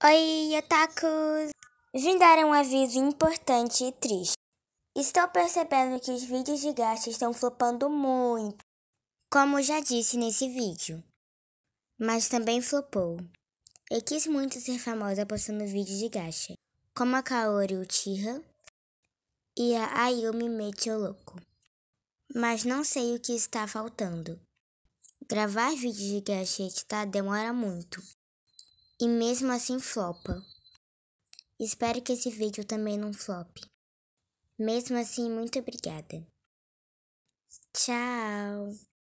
Oi, otakus! Vim dar um aviso importante e triste. Estou percebendo que os vídeos de gacha estão flopando muito, como já disse nesse vídeo. Mas também flopou. Eu quis muito ser famosa postando vídeos de gacha, como a Kaori Uchiha e a Ayumi Meteoloco. Mas não sei o que está faltando. Gravar vídeos de gacha e editar demora muito e mesmo assim flopa. Espero que esse vídeo também não flop. Mesmo assim, muito obrigada. Tchau!